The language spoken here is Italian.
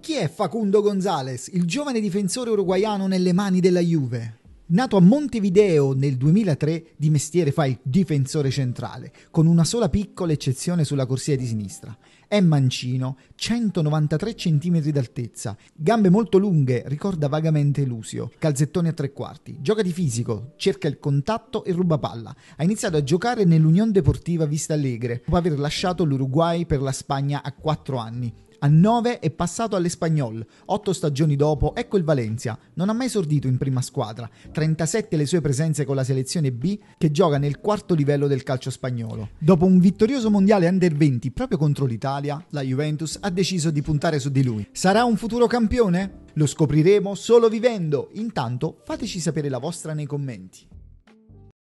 Chi è Facundo González, il giovane difensore uruguaiano nelle mani della Juve? Nato a Montevideo nel 2003, di mestiere fa il difensore centrale, con una sola piccola eccezione sulla corsia di sinistra. È mancino, 193 cm d'altezza, gambe molto lunghe, ricorda vagamente Lusio, calzettoni a tre quarti, gioca di fisico, cerca il contatto e ruba palla. Ha iniziato a giocare nell'Unione Deportiva Vista Alegre, dopo aver lasciato l'Uruguay per la Spagna a 4 anni a 9 è passato all'Espagnol, 8 stagioni dopo ecco il Valencia, non ha mai esordito in prima squadra, 37 le sue presenze con la selezione B che gioca nel quarto livello del calcio spagnolo. Dopo un vittorioso mondiale under 20 proprio contro l'Italia, la Juventus ha deciso di puntare su di lui. Sarà un futuro campione? Lo scopriremo solo vivendo. Intanto fateci sapere la vostra nei commenti.